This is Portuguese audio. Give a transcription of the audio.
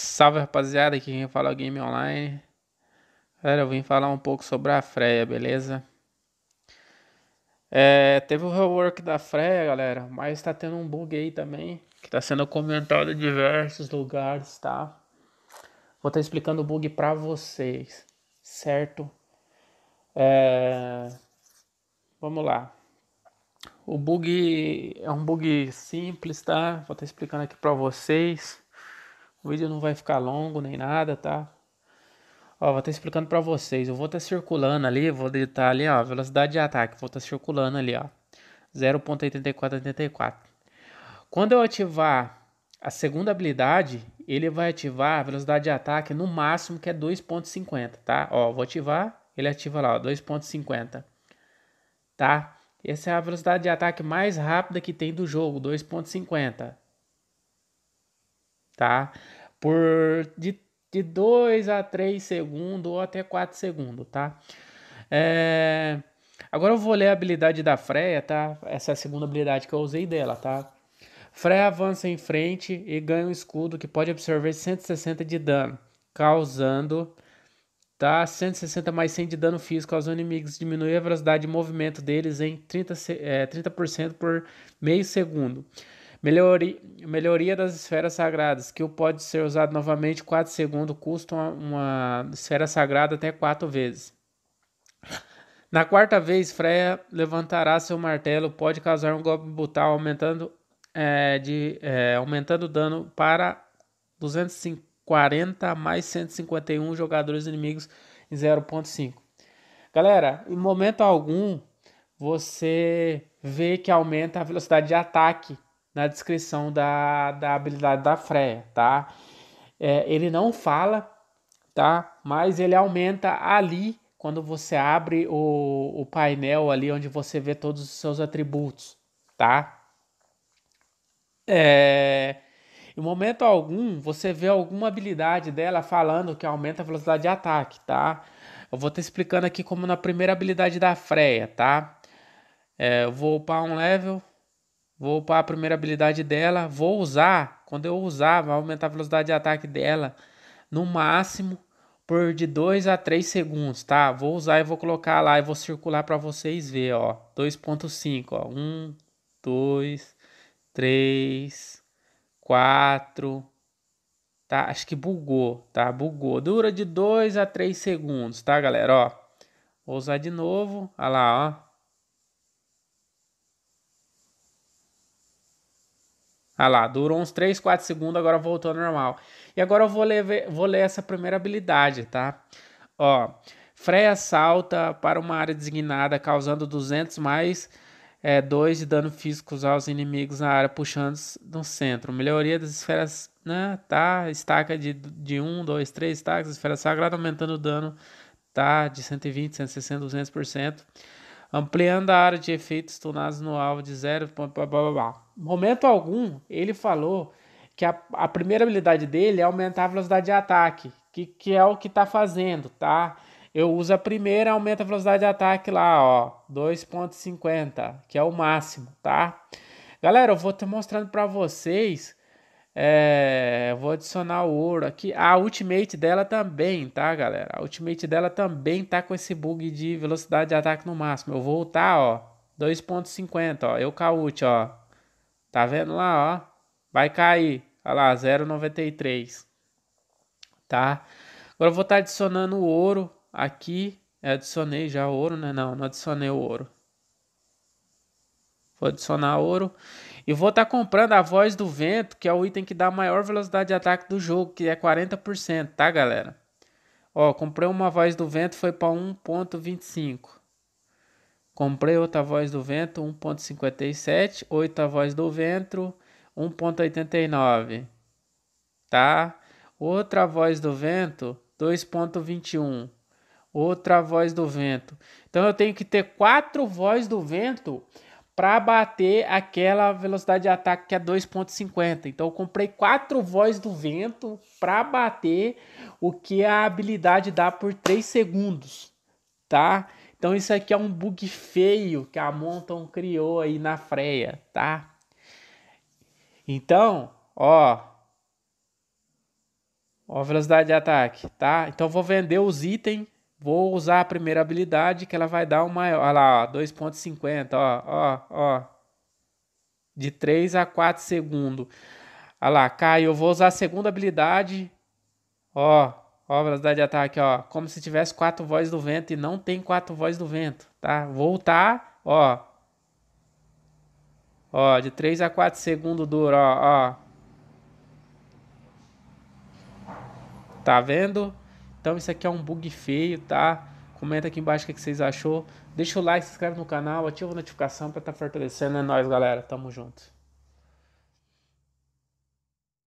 Salve rapaziada, aqui quem fala é o Game Online. Galera, eu vim falar um pouco sobre a Freia, beleza? É, teve o rework da Freia, galera, mas tá tendo um bug aí também, que tá sendo comentado em diversos lugares, tá? Vou estar tá explicando o bug pra vocês, certo? É, vamos lá. O bug é um bug simples, tá? Vou estar tá explicando aqui pra vocês. O vídeo não vai ficar longo nem nada, tá? Ó, vou estar explicando para vocês. Eu vou estar circulando ali, vou digitar ali, ó, velocidade de ataque. Vou estar tá circulando ali, ó, 0.8484. Quando eu ativar a segunda habilidade, ele vai ativar a velocidade de ataque no máximo, que é 2.50, tá? Ó, vou ativar, ele ativa lá, ó, 2.50, tá? Essa é a velocidade de ataque mais rápida que tem do jogo, 2.50, tá? por de, de 2 a 3 segundos ou até 4 segundos, tá? É... Agora eu vou ler a habilidade da Freya, tá? Essa é a segunda habilidade que eu usei dela, tá? Freya avança em frente e ganha um escudo que pode absorver 160 de dano, causando tá 160 mais 100 de dano físico aos inimigos, diminui a velocidade de movimento deles em 30%, é, 30 por meio segundo. Melhori, melhoria das esferas sagradas, que pode ser usado novamente 4 segundos, custa uma, uma esfera sagrada até 4 vezes. Na quarta vez, Freya levantará seu martelo, pode causar um golpe brutal, aumentando, é, de, é, aumentando o dano para 240 mais 151 jogadores inimigos em 0.5. Galera, em momento algum, você vê que aumenta a velocidade de ataque na descrição da, da habilidade da Freya, tá? É, ele não fala, tá? Mas ele aumenta ali quando você abre o, o painel ali onde você vê todos os seus atributos, tá? É, em momento algum, você vê alguma habilidade dela falando que aumenta a velocidade de ataque, tá? Eu vou estar explicando aqui como na primeira habilidade da Freya, tá? É, eu vou upar um level, Vou upar a primeira habilidade dela, vou usar. Quando eu usar, vai aumentar a velocidade de ataque dela no máximo por de 2 a 3 segundos, tá? Vou usar e vou colocar lá e vou circular para vocês verem, ó. 2.5, ó. 1 2 3 4 tá? Acho que bugou, tá? Bugou. Dura de 2 a 3 segundos, tá, galera, ó. Vou usar de novo, olha lá, ó. Ah lá, durou uns 3, 4 segundos, agora voltou ao normal. E agora eu vou ler, vou ler essa primeira habilidade, tá? Ó, freia salta para uma área designada, causando 200 mais é, 2 de dano físico aos inimigos na área, puxando no centro. Melhoria das esferas, né? Tá, estaca de, 1, 2, 3 estacas, esferas sagradas, aumentando o dano, tá? De 120, 160, 200% ampliando a área de efeitos tunados no alvo de zero. Blá, blá, blá. Momento algum, ele falou que a, a, primeira habilidade dele é aumentar a velocidade de ataque, que, que é o que está fazendo, tá? Eu uso a primeira, aumenta a velocidade de ataque lá, ó, 2.50, que é o máximo, tá? Galera, eu vou estar mostrando para vocês é, vou adicionar o ouro aqui. A ultimate dela também, tá, galera? A ultimate dela também tá com esse bug de velocidade de ataque no máximo. Eu vou voltar, ó. 2.50, ó. Eu caute, ó. Tá vendo lá, ó? Vai cair. Olha lá, 0,93. Tá? Agora eu vou estar tá adicionando o ouro aqui. Eu adicionei já o ouro, né? Não, não adicionei o ouro. Vou adicionar ouro. E vou estar tá comprando a voz do vento, que é o item que dá maior velocidade de ataque do jogo, que é 40%, tá, galera? Ó, comprei uma voz do vento, foi para 1.25. Comprei outra voz do vento, 1.57. Outra voz do vento, 1.89. Tá? Outra voz do vento, 2.21. Outra voz do vento. Então eu tenho que ter quatro vozes do vento para bater aquela velocidade de ataque que é 2.50. Então eu comprei quatro vozes do vento para bater o que a habilidade dá por 3 segundos, tá? Então isso aqui é um bug feio que a Monton criou aí na freia, tá? Então, ó, ó velocidade de ataque, tá? Então vou vender os itens Vou usar a primeira habilidade que ela vai dar o maior. Olha lá, 2.50, ó, ó, ó. De 3 a 4 segundos. Olha lá, caiu. vou usar a segunda habilidade. Ó, ó, velocidade de ataque, ó. Como se tivesse quatro vozes do vento e não tem quatro vozes do vento, tá? Voltar, ó. Ó, de 3 a 4 segundos dura, ó, ó. Tá vendo? Então isso aqui é um bug feio, tá? Comenta aqui embaixo o que vocês achou. Deixa o like, se inscreve no canal, ativa a notificação para estar tá fortalecendo. É nóis, galera. Tamo junto.